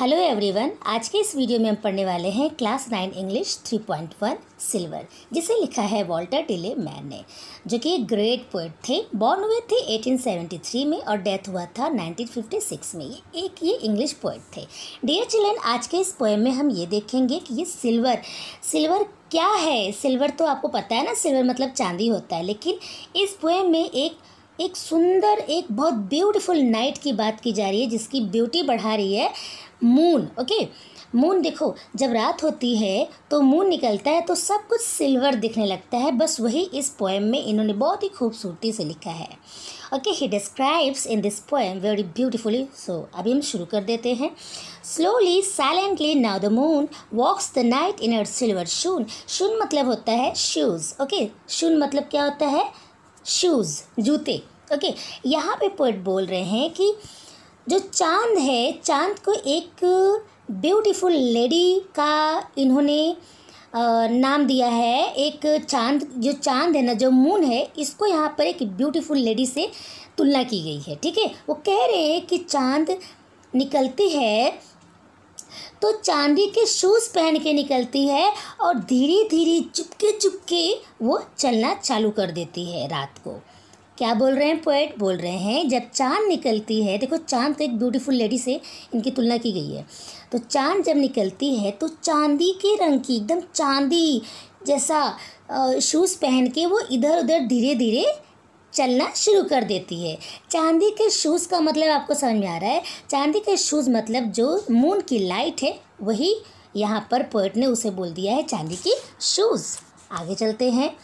Hello everyone आज के इस वीडियो में हम पढ़ने वाले हैं class nine English three point one silver जिसे लिखा है वॉल्टर टिले मैन ने जो कि एक ग्रेट पोइट थे बॉर्न हुए थे 1873 में और डेथ हुआ था 1956 में ये एक ये इंग्लिश पोइट थे डियर चिल्ड्रन आज के इस पोएम में हम ये देखेंगे कि ये सिल्वर सिल्वर क्या है सिल्वर तो आपको पता है ना सिल्वर मतलब चांदी होता है लेकिन इस पोएम में एक एक सुंदर एक बहुत ब्यूटीफुल नाइट की बात की जा रही है जिसकी ब्यूटी बढ़ा रही है मून ओके मून देखो जब रात होती है तो मून निकलता है तो सब कुछ सिल्वर दिखने लगता है बस वही इस पोएम में इन्होंने बहुत ही खूबसूरती से लिखा है okay he describes in this poem very beautifully so अभी हम शुरू कर देते हैं slowly silently now the moon walks the night in her silver shoon shoon मतलब होता है शूज़ ओके शून मतलब क्या होता है शूज़ जूते ओके यहाँ पे पोइट बोल रहे हैं कि जो चांद है चांद को एक ब्यूटीफुल लेडी का इन्होंने नाम दिया है एक चांद जो चांद है ना जो मून है इसको यहाँ पर एक ब्यूटीफुल लेडी से तुलना की गई है ठीक है वो कह रहे हैं कि चांद निकलती है तो चांदी के शूज़ पहन के निकलती है और धीरे धीरे चुपके चुपके वो चलना चालू कर देती है रात को क्या बोल रहे हैं पोएट बोल रहे हैं जब चांद निकलती है देखो चांद तो एक ब्यूटीफुल लेडी से इनकी तुलना की गई है तो चांद जब निकलती है तो चांदी के रंग की एकदम चांदी जैसा शूज़ पहन के वो इधर उधर धीरे धीरे चलना शुरू कर देती है चांदी के शूज़ का मतलब आपको समझ में आ रहा है चांदी के शूज़ मतलब जो मून की लाइट है वही यहाँ पर पोइट ने उसे बोल दिया है चांदी की शूज़ आगे चलते हैं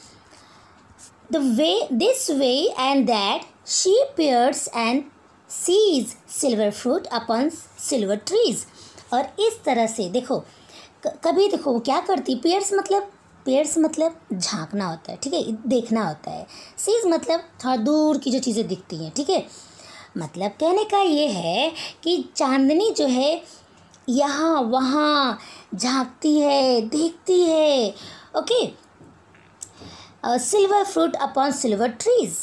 The way this way and that she peers and sees silver fruit upon silver trees. और इस तरह से देखो कभी देखो वो क्या करती पेयर्स मतलब पेयर्स मतलब झांकना होता है ठीक है देखना होता है सीज मतलब थोड़ा दूर की जो चीज़ें दिखती हैं ठीक है मतलब कहने का ये है कि चांदनी जो है यहाँ वहाँ झांकती है देखती है okay silver fruit upon silver trees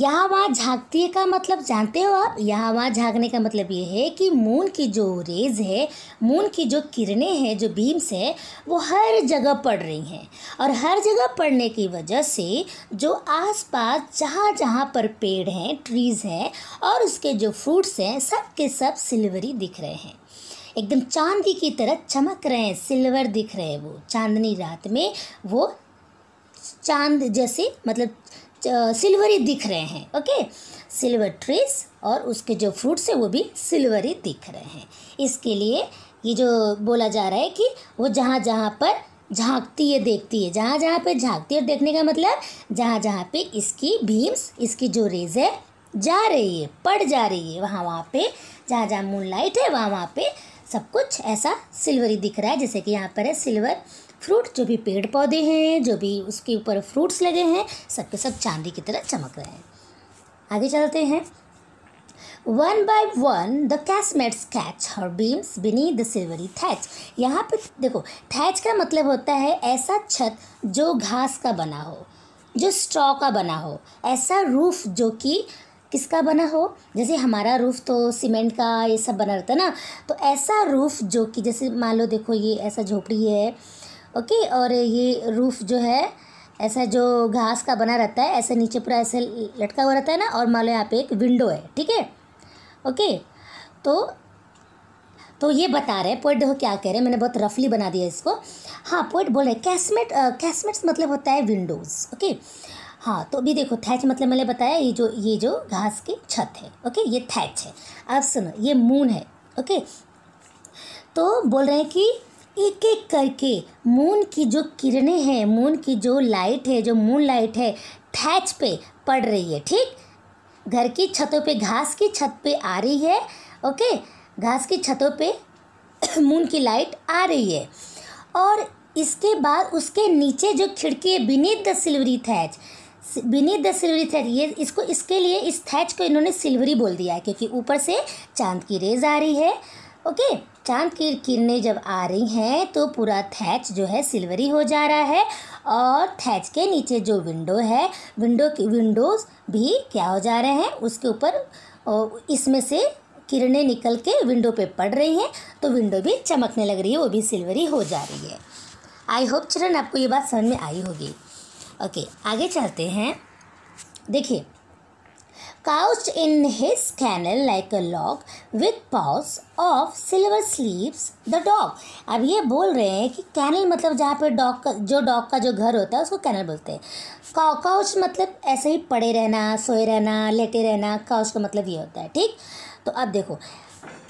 यहाँ वहाँ झाँकती का मतलब जानते हो आप यहाँ वहाँ झाँकने का मतलब ये है कि मून की जो रेज है मून की जो किरणें हैं जो बीम्स है वो हर जगह पड़ रही हैं और हर जगह पड़ने की वजह से जो आसपास जहाँ जहाँ पर पेड़ हैं ट्रीज़ हैं और उसके जो फ्रूट्स हैं सब के सब सिल्वरी दिख रहे हैं एकदम चांदी की तरह चमक रहे हैं सिल्वर दिख रहे हैं वो चांदनी रात में वो चांद जैसे मतलब सिल्वरी दिख रहे हैं ओके सिल्वर ट्रीज और उसके जो फ्रूट्स हैं वो भी सिल्वरी दिख रहे हैं इसके लिए ये जो बोला जा रहा है कि वो जहाँ जहाँ पर झांकती है देखती है जहाँ जहाँ पे झांकती है देखने का मतलब जहाँ जहाँ पे इसकी भीम्स इसकी जो रेज है जा रही है पड़ जा रही है वहाँ वहाँ पे जहाँ जहाँ मून लाइट है वहाँ वहाँ पे सब कुछ ऐसा सिल्वरी दिख रहा है जैसे कि यहाँ पर है सिल्वर फ्रूट जो भी पेड़ पौधे हैं जो भी उसके ऊपर फ्रूट्स लगे हैं सबके सब चांदी की तरह चमक रहे हैं आगे चलते हैं one by one the casements catch her beams beneath the silvery thatch यहाँ पे देखो थैच का मतलब होता है ऐसा छत जो घास का बना हो जो स्ट्रॉ का बना हो ऐसा रूफ जो कि किसका बना हो जैसे हमारा रूफ़ तो सीमेंट का ये सब बना रहता है ना तो ऐसा रूफ़ जो कि जैसे मान लो देखो ये ऐसा झोपड़ी है ओके और ये रूफ़ जो है ऐसा जो घास का बना रहता है ऐसे नीचे पूरा ऐसे लटका हुआ रहता है ना और मान लो यहाँ पे एक विंडो है ठीक है ओके तो तो ये बता रहे हैं पोइट देखो क्या कह रहे हैं मैंने बहुत रफली बना दिया इसको हाँ पोइट बोल रहे कैसमेट कैसमेट्स मतलब होता है विंडोज़ ओके हाँ तो अभी देखो थैच मतलब मैंने बताया ये जो ये जो घास की छत है ओके ये थैच है अब सुनो ये मून है ओके तो बोल रहे हैं कि एक एक करके मून की जो किरणें हैं मून की जो लाइट है जो मून लाइट है थैच पे पड़ रही है ठीक घर की छतों पे घास की छत पे आ रही है ओके घास की छतों पे मून की लाइट आ रही है और इसके बाद उसके नीचे जो खिड़की है beneath the silvery thatch beneath the silvery thatch ये इसको इसके लिए इस थैच को इन्होंने सिल्वरी बोल दिया है क्योंकि ऊपर से चांद की रेज आ रही है ओके चांद की किरणें जब आ रही हैं तो पूरा थैच जो है सिल्वरी हो जा रहा है और थैच के नीचे जो विंडो है विंडो की विंडोज़ भी क्या हो जा रहे हैं उसके ऊपर इसमें से किरणें निकल के विंडो पे पड़ रही हैं तो विंडो भी चमकने लग रही है वो भी सिल्वरी हो जा रही है आई होप चिल्ड्रन आपको ये बात समझ में आई होगी ओके आगे चलते हैं देखिए couched in his kennel like a log with paws of silver sleeps the dog अब ये बोल रहे हैं कि कैनल मतलब जहाँ पे डॉग का जो डॉग का जो घर होता है उसको कैनल बोलते हैं काउ काउच मतलब ऐसे ही पड़े रहना सोए रहना लेटे रहना काउच का मतलब ये होता है ठीक तो अब देखो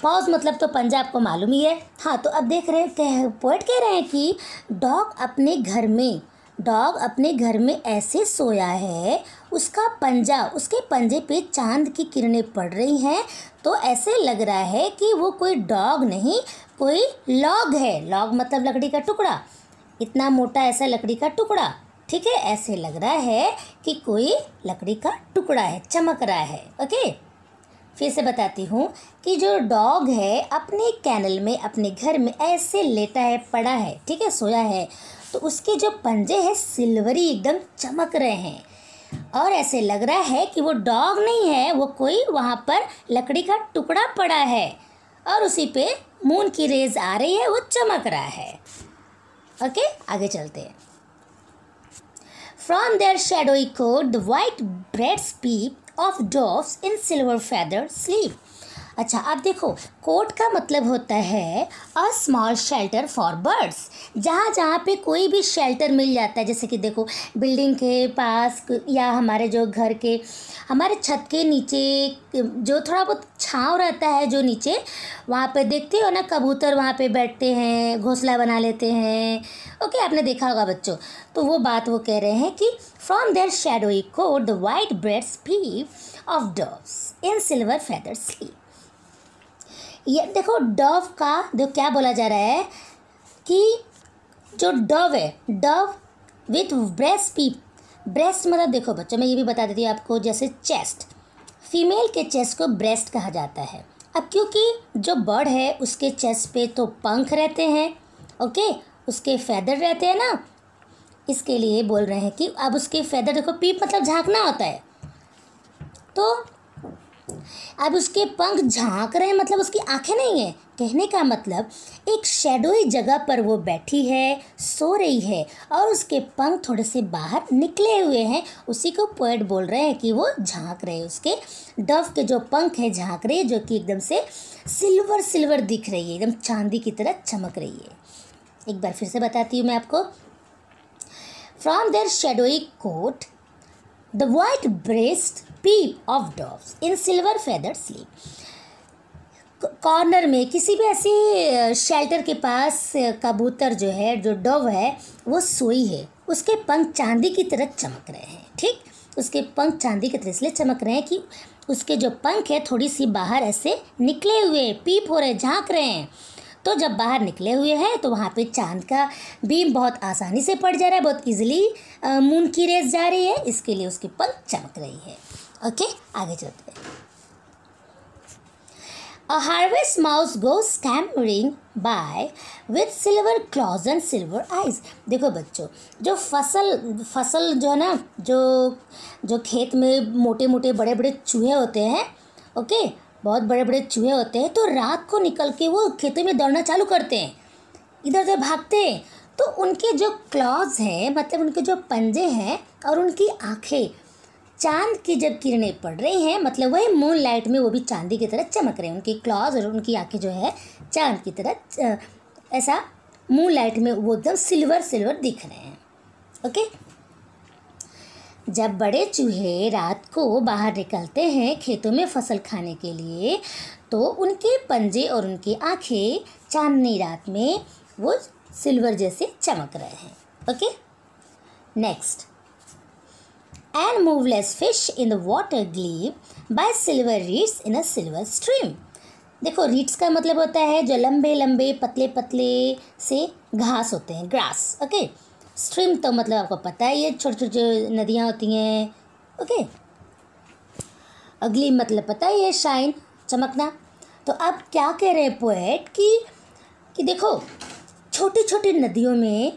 पॉज मतलब तो पंजाब को मालूम ही है हाँ तो अब देख रहे हैं पोइट कह रहे हैं कि डॉग अपने घर में डॉग अपने घर में ऐसे सोया है उसका पंजा उसके पंजे पे चांद की किरणें पड़ रही हैं तो ऐसे लग रहा है कि वो कोई डॉग नहीं कोई लॉग है लॉग मतलब लकड़ी का टुकड़ा इतना मोटा ऐसा लकड़ी का टुकड़ा ठीक है ऐसे लग रहा है कि कोई लकड़ी का टुकड़ा है चमक रहा है ओके फिर से बताती हूँ कि जो डॉग है अपने कैनल में अपने घर में ऐसे लेटा है पड़ा है ठीक है सोया है तो उसके जो पंजे हैं सिल्वरी एकदम चमक रहे हैं और ऐसे लग रहा है कि वो डॉग नहीं है वो कोई वहाँ पर लकड़ी का टुकड़ा पड़ा है और उसी पे मून की रेज आ रही है वो चमक रहा है ओके आगे चलते हैं from their shadowy cote the white breast peep of doves in silver feather sleep अच्छा अब देखो कोट का मतलब होता है a small shelter for birds जहाँ जहाँ पे कोई भी शेल्टर मिल जाता है जैसे कि देखो बिल्डिंग के पास या हमारे जो घर के हमारे छत के नीचे जो थोड़ा बहुत छाँव रहता है जो नीचे वहाँ पे देखते हो ना कबूतर वहाँ पे बैठते हैं घोंसला बना लेते हैं ओके आपने देखा होगा बच्चों तो वो बात वो कह रहे हैं कि from their shadowy cote the white breast peep of doves in silver feather sleep ये देखो डव का जो क्या बोला जा रहा है कि जो डव है dove with breast peep breast मतलब देखो बच्चों मैं ये भी बता देती हूँ आपको जैसे चेस्ट फीमेल के चेस्ट को ब्रेस्ट कहा जाता है अब क्योंकि जो बर्ड है उसके चेस्ट पे तो पंख रहते हैं ओके उसके फैदर रहते हैं ना इसके लिए बोल रहे हैं कि अब उसके फैदर देखो पीप मतलब झांकना होता है तो अब उसके पंख झांक रहे हैं मतलब उसकी आंखें नहीं है कहने का मतलब एक शेडोई जगह पर वो बैठी है सो रही है और उसके पंख थोड़े से बाहर निकले हुए हैं उसी को पोएट बोल रहे हैं कि वो झांक रहे हैं उसके डफ के जो पंख है झांक रहे हैं जो कि एकदम से सिल्वर सिल्वर दिख रही है एकदम चांदी की तरह चमक रही है एक बार फिर से बताती हूँ मैं आपको from their shadowy cote the white breast peep of doves in silver feather sleep corner में किसी भी ऐसे शेल्टर के पास कबूतर जो है जो डव है वो सोई है उसके पंख चांदी की तरह चमक रहे हैं ठीक उसके पंख चांदी की तरह इसलिए चमक रहे हैं कि उसके जो पंख है थोड़ी सी बाहर ऐसे निकले हुए पीप हो रहे झांक रहे हैं तो जब बाहर निकले हुए हैं तो वहाँ पे चांद का बीम बहुत आसानी से पड़ जा रहा है बहुत ईजिली मून की रेस जा रही है इसके लिए उसके पंख चमक रही है ओके आगे चलते A harvest mouse goes scampering by with silver claws and silver eyes. देखो बच्चों जो फसल फसल जो है ना जो जो खेत में मोटे मोटे बड़े बड़े चूहे होते हैं ओके बहुत बड़े बड़े चूहे होते हैं तो रात को निकल के वो खेतों में दौड़ना चालू करते हैं इधर उधर भागते हैं तो उनके जो क्लॉज हैं मतलब उनके जो पंजे हैं और उनकी आँखें चांद की जब किरणें पड़ रही हैं मतलब वही मून लाइट में वो भी चांदी की तरह चमक रहे हैं उनकी क्लॉज और उनकी आँखें जो है चांद की तरह ऐसा मून लाइट में वो एकदम सिल्वर सिल्वर दिख रहे हैं ओके जब बड़े चूहे रात को बाहर निकलते हैं खेतों में फसल खाने के लिए तो उनके पंजे और उनकी आँखें चांदनी रात में वो सिल्वर जैसे चमक रहे हैं okay next and moveless fish in the water gleam by silver reeds in a silver stream. देखो रीड्स का मतलब होता है जो लंबे लंबे पतले पतले से घास होते हैं ग्रास ओके स्ट्रीम तो मतलब आपको पता ही है छोटी छोटी नदियाँ होती हैं ओके अगली मतलब पता ही है शाइन चमकना तो अब क्या कह रहे हैं पोएट कि कि देखो छोटी छोटी नदियों में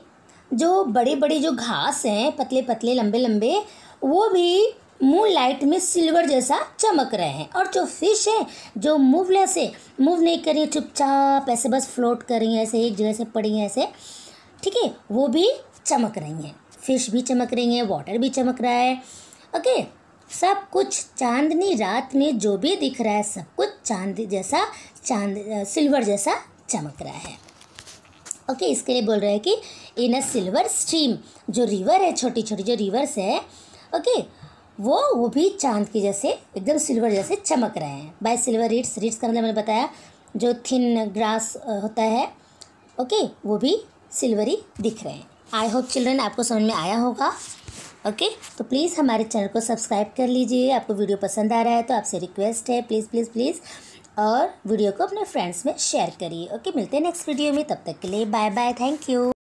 जो बड़े बड़े जो घास हैं पतले पतले लंबे लंबे वो भी मून लाइट में सिल्वर जैसा चमक रहे हैं और जो फिश है जो मूवलेस है मूव नहीं कर रही है चुपचाप ऐसे बस फ्लोट कर रही है ऐसे एक जगह से पड़ी है ऐसे ठीक है वो भी चमक रही हैं फिश भी चमक रही हैं वाटर भी चमक रहा है ओके सब कुछ चांदनी रात में जो भी दिख रहा है सब कुछ चांद जैसा चांद सिल्वर जैसा चमक रहा है ओके इसके लिए बोल रहे हैं कि इन अ सिल्वर स्ट्रीम जो रिवर है छोटी छोटी जो रिवर्स है ओके वो वो भी चांद की जैसे एकदम सिल्वर जैसे चमक रहे हैं बाय सिल्वर रिट्स रिट्स का मतलब मैंने बताया जो थिन ग्रास होता है ओके वो भी सिल्वरी दिख रहे हैं आई होप चिल्ड्रन आपको समझ में आया होगा ओके तो प्लीज़ हमारे चैनल को सब्सक्राइब कर लीजिए आपको वीडियो पसंद आ रहा है तो आपसे रिक्वेस्ट है प्लीज़ प्लीज़ प्लीज़ और वीडियो को अपने फ्रेंड्स में शेयर करिए ओके मिलते हैं नेक्स्ट वीडियो में तब तक के लिए बाय बाय थैंक यू